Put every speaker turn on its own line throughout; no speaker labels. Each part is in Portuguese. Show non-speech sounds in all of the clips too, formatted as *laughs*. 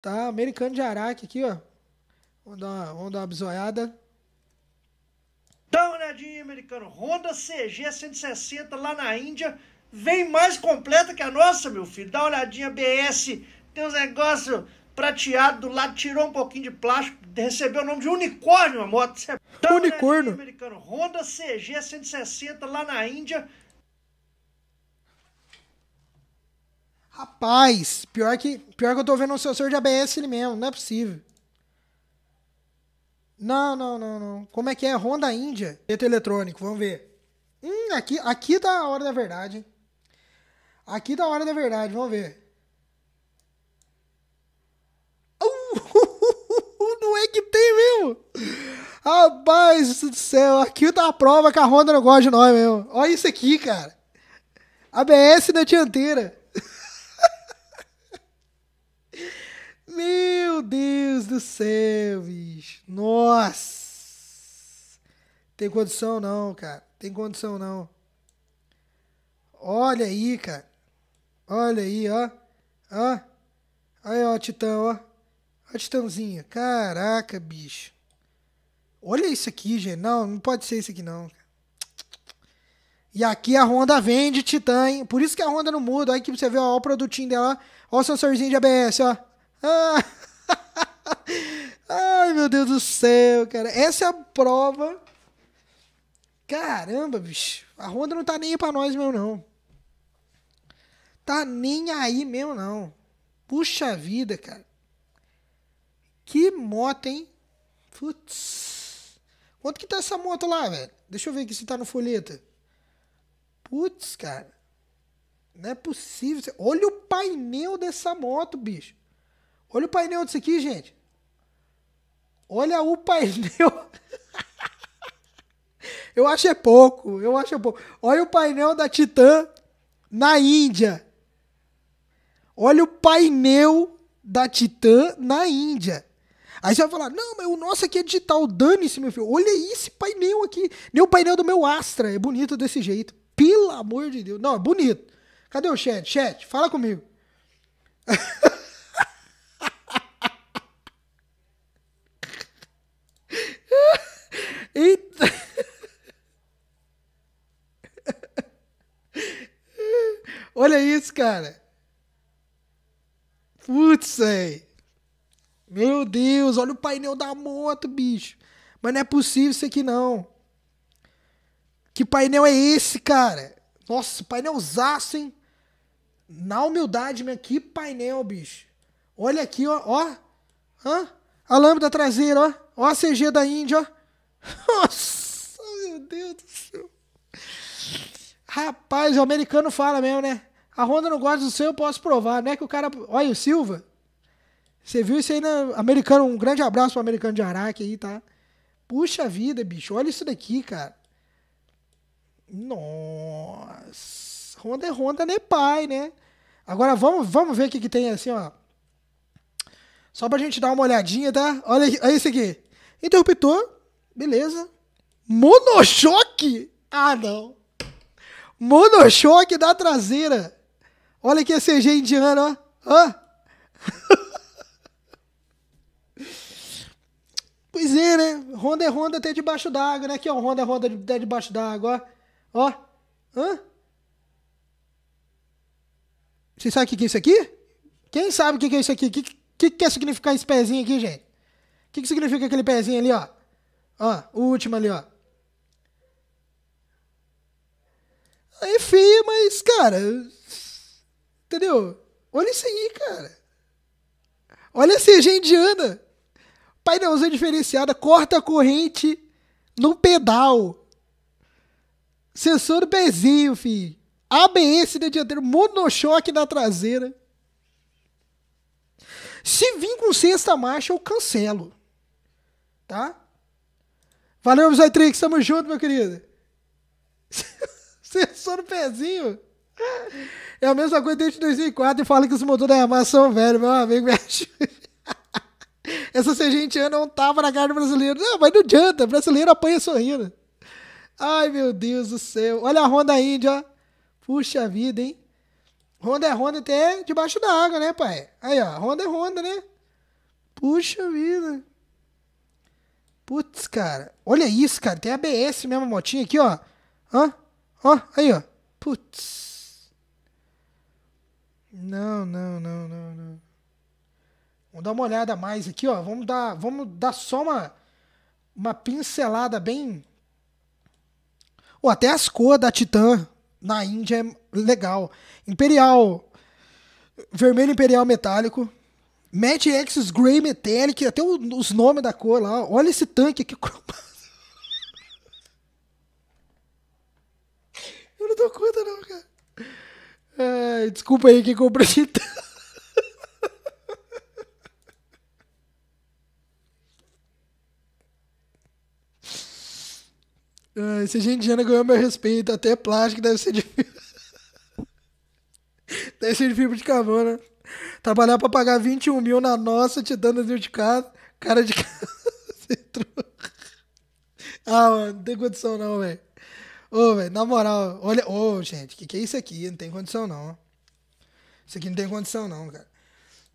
Tá, americano de Araque aqui, ó. Vamos dar uma, vamos dar uma bizoiada. Dá tá, uma olhadinha, americano. Honda CG 160 lá na Índia. Vem mais completa que a nossa, meu filho. Dá uma olhadinha, BS. Tem uns negócios prateado do lado, tirou um pouquinho de plástico, recebeu o nome de unicórnio a moto. Tá, unicórnio. Americano. Honda CG 160 lá na Índia. Rapaz, pior que, pior que eu tô vendo um sensor de ABS ele mesmo, não é possível. Não, não, não, não. Como é que é? Honda Índia, preto eletrônico, vamos ver. Hum, aqui, aqui tá a hora da verdade, Aqui tá a hora da verdade, vamos ver. Uh, *laughs* não é que tem mesmo? Rapaz do céu, aqui tá a prova que a Honda não gosta de nós mesmo. Olha isso aqui, cara. ABS na é dianteira. Meu Deus do céu, bicho. Nossa. Tem condição não, cara. Tem condição não. Olha aí, cara. Olha aí, ó. Ó. Aí, ó, Titão, ó. Ó, Titãozinho. Caraca, bicho. Olha isso aqui, gente. Não, não pode ser isso aqui, não. E aqui a Honda vende Titã, hein? Por isso que a Honda não muda. Olha que você vê, ó, o produtinho dela. Ó o sensorzinho de ABS, ó. Ah. *laughs* Ai, meu Deus do céu, cara. Essa é a prova. Caramba, bicho. A Honda não tá nem aí pra nós mesmo, não. Tá nem aí mesmo, não. Puxa vida, cara. Que moto, hein? Putz. Quanto que tá essa moto lá, velho? Deixa eu ver aqui se tá no folheta. Putz, cara. Não é possível. Olha o painel dessa moto, bicho. Olha o painel disso aqui, gente. Olha o painel. *laughs* eu acho é pouco, eu acho é pouco. Olha o painel da Titan na Índia. Olha o painel da Titan na Índia. Aí você vai falar, não, mas o nosso aqui é digital, dane-se, meu filho. Olha esse painel aqui. Nem o painel do meu Astra é bonito desse jeito. Pelo amor de Deus. Não, é bonito. Cadê o chat? Chat, fala comigo. *laughs* cara? Putz, velho. Meu Deus, olha o painel da moto, bicho. Mas não é possível isso aqui, não. Que painel é esse, cara? Nossa, painelzaço, hein? Na humildade, minha. Que painel, bicho. Olha aqui, ó. Ó. Hã? A lâmpada traseira, ó. Ó a CG da Índia, ó. *laughs* Nossa, meu Deus do céu. Rapaz, o americano fala mesmo, né? A Honda não gosta do seu, eu posso provar, né? Que o cara. Olha, o Silva. Você viu isso aí na Americano? Um grande abraço pro Americano de Araque aí, tá? Puxa vida, bicho. Olha isso daqui, cara. Nossa. Honda é Honda né, pai, né? Agora vamos, vamos ver o que, que tem assim, ó. Só pra gente dar uma olhadinha, tá? Olha, olha isso aqui. Interruptor. Beleza. Monochoque? Ah, não. Monochoque da traseira. Olha aqui a CG indiana, ó. Ó. *laughs* pois é, né? Honda é Honda até debaixo d'água, né? Aqui, ó. Honda é Honda até debaixo d'água, ó. Ó. Hã? Você sabe o que é isso aqui? Quem sabe o que é isso aqui? O que, que, que quer significar esse pezinho aqui, gente? O que, que significa aquele pezinho ali, ó? Ó, o último ali, ó. Enfim, feia, mas, cara, Entendeu? Olha isso aí, cara. Olha a CG indiana. Painelzinho diferenciada, corta a corrente no pedal. Sensor do pezinho, fi. ABS na né, dianteira, monochoque na traseira. Se vir com sexta marcha, eu cancelo. Tá? Valeu, Zaitrix. Tamo junto, meu querido. *laughs* Sensor pezinho. *laughs* É a mesma coisa desde 2004 e fala que os motores da Yamaha são velhos, meu amigo, me ser *laughs* Essa sergentiana não tava na cara do brasileiro. Não, mas não adianta, brasileiro apanha sorrindo. Ai, meu Deus do céu. Olha a Honda Índia, Puxa vida, hein? Honda é Honda até debaixo da água, né, pai? Aí, ó, Honda é Honda, né? Puxa vida. Putz, cara. Olha isso, cara. Tem ABS mesmo, a motinha aqui, ó. Ó, ó, aí, ó. Putz. Não, não, não, não, não. Vamos dar uma olhada mais aqui, ó. Vamos dar, vamos dar só uma, uma pincelada bem. Ou oh, até as cores da Titã na Índia é legal. Imperial, vermelho imperial metálico. Mad Axis Grey Metallic, até os nomes da cor lá. Olha esse tanque aqui *laughs* Eu não dou conta não, cara. É, desculpa aí que comprei Esse se gente já ganhou meu respeito, até plástico deve ser de Deve ser de fibra de carbono. Né? Trabalhar pra pagar 21 mil na nossa, te dando dentro de casa. Cara de *laughs* casa. ah, mano, não tem condição não, velho. Ô, velho, na moral, olha. Ô, gente, que que é isso aqui? Não tem condição, não. Isso aqui não tem condição, não, cara.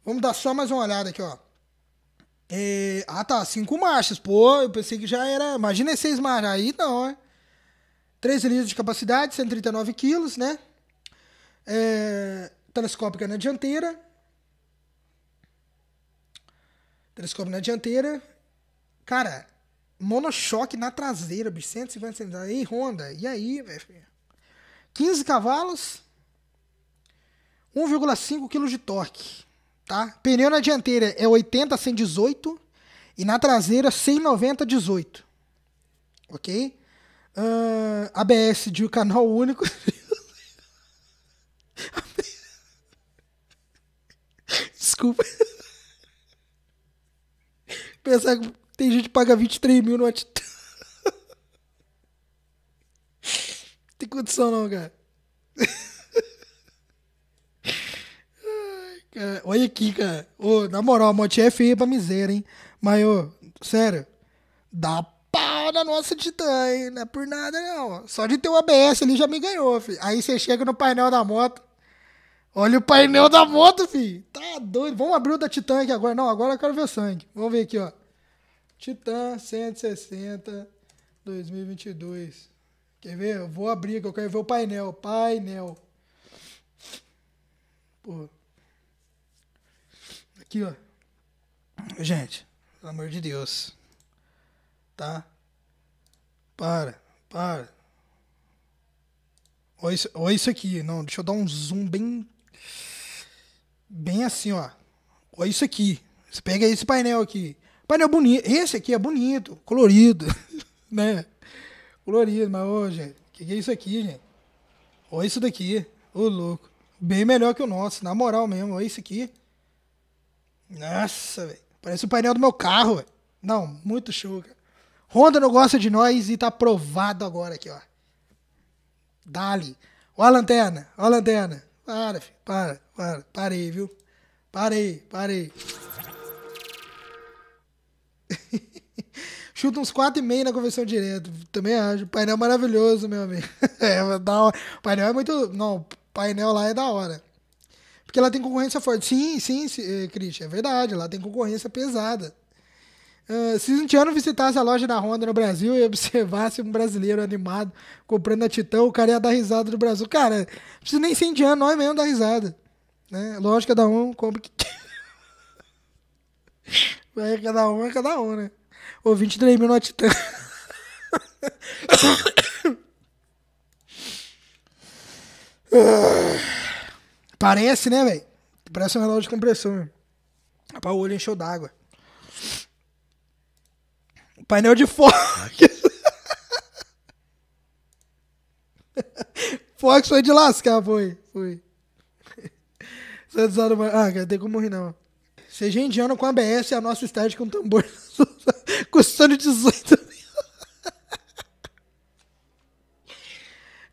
Vamos dar só mais uma olhada aqui, ó. É... Ah, tá, cinco marchas. Pô, eu pensei que já era. Imagina seis marchas. Aí não, hein? 13 litros de capacidade, 139 quilos, né? É... Telescópica na dianteira. Telescópio na dianteira. Cara, Monochoque na traseira, bicho. 150 cilindradas. E Honda. E aí, velho? 15 cavalos. 1,5 kg de torque. Tá? Pneu na dianteira é 80 118 e na traseira 190 18. Ok? Uh, ah, ABS de canal único. *laughs* Desculpa. *laughs* Pensar que tem gente que paga 23 mil no Titan. não tem condição não, cara. Ai, cara. Olha aqui, cara. Ô, na moral, a motinha é feia pra miséria, hein? Mas, ô, sério, dá pau na nossa Titan, hein? Não é por nada, não. Só de ter o ABS ali já me ganhou, filho. Aí você chega no painel da moto, Olha o painel da moto, filho. Tá doido. Vamos abrir o da Titan aqui agora. Não, agora eu quero ver o sangue. Vamos ver aqui, ó. Titan 160 2022. Quer ver? Eu vou abrir, que eu quero ver o painel. Painel. Pô. Aqui, ó. Gente, pelo amor de Deus. Tá? Para, para. Olha isso, olha isso aqui. Não, deixa eu dar um zoom bem. Bem assim, ó. Olha isso aqui. Você pega esse painel aqui. Painel é bonito. Esse aqui é bonito, colorido, *laughs* né? Colorido, mas, ô, gente, o que, que é isso aqui, gente? Olha isso daqui. Ô, louco. Bem melhor que o nosso, na moral mesmo. Olha isso aqui. Nossa, velho. Parece o painel do meu carro, velho. Não, muito chuca. Honda não gosta de nós e tá provado agora aqui, ó. Dali. Ó a lanterna, ó a lanterna. Para, filho, para, para. Parei, viu? Parei, parei. chuta uns 4,5 na conversão direta. Também acho. O painel maravilhoso, meu amigo. *laughs* é, da hora. painel é muito. Não, painel lá é da hora. Porque lá tem concorrência forte. Sim, sim, sim eh, Christian, é verdade. Lá tem concorrência pesada. Uh, se um tiano visitasse a loja da Honda no Brasil e observasse um brasileiro animado comprando a Titã, o cara ia dar risada do Brasil. Cara, não precisa nem ser indiano, nós mesmo dar risada. Né? Lógico, cada um compra que. É *laughs* cada um é cada um, né? ou 23 mil no Titã. *coughs* Parece, né, velho? Parece um relógio de compressão. Né? Rapaz, o olho encheu d'água. Painel de Fox. *laughs* Fox foi de lascar, foi. Foi. Ah, cara, tem como rir não. Seja indiano com a BS é a nossa estética com tambor. *laughs* custando 18 mil.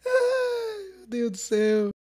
Ai, meu Deus do céu.